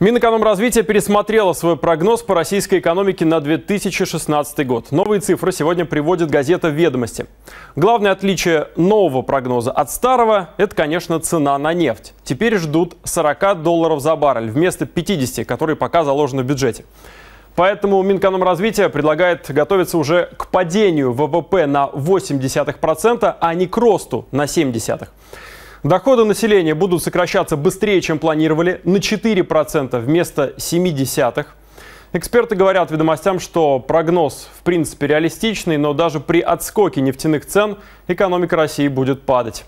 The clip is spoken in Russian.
Минэкономразвитие пересмотрело свой прогноз по российской экономике на 2016 год. Новые цифры сегодня приводит газета «Ведомости». Главное отличие нового прогноза от старого – это, конечно, цена на нефть. Теперь ждут 40 долларов за баррель вместо 50, которые пока заложены в бюджете. Поэтому Минэкономразвитие предлагает готовиться уже к падению ВВП на 0,8%, а не к росту на 0,7%. Доходы населения будут сокращаться быстрее, чем планировали, на 4% вместо 0,7%. Эксперты говорят ведомостям, что прогноз в принципе реалистичный, но даже при отскоке нефтяных цен экономика России будет падать.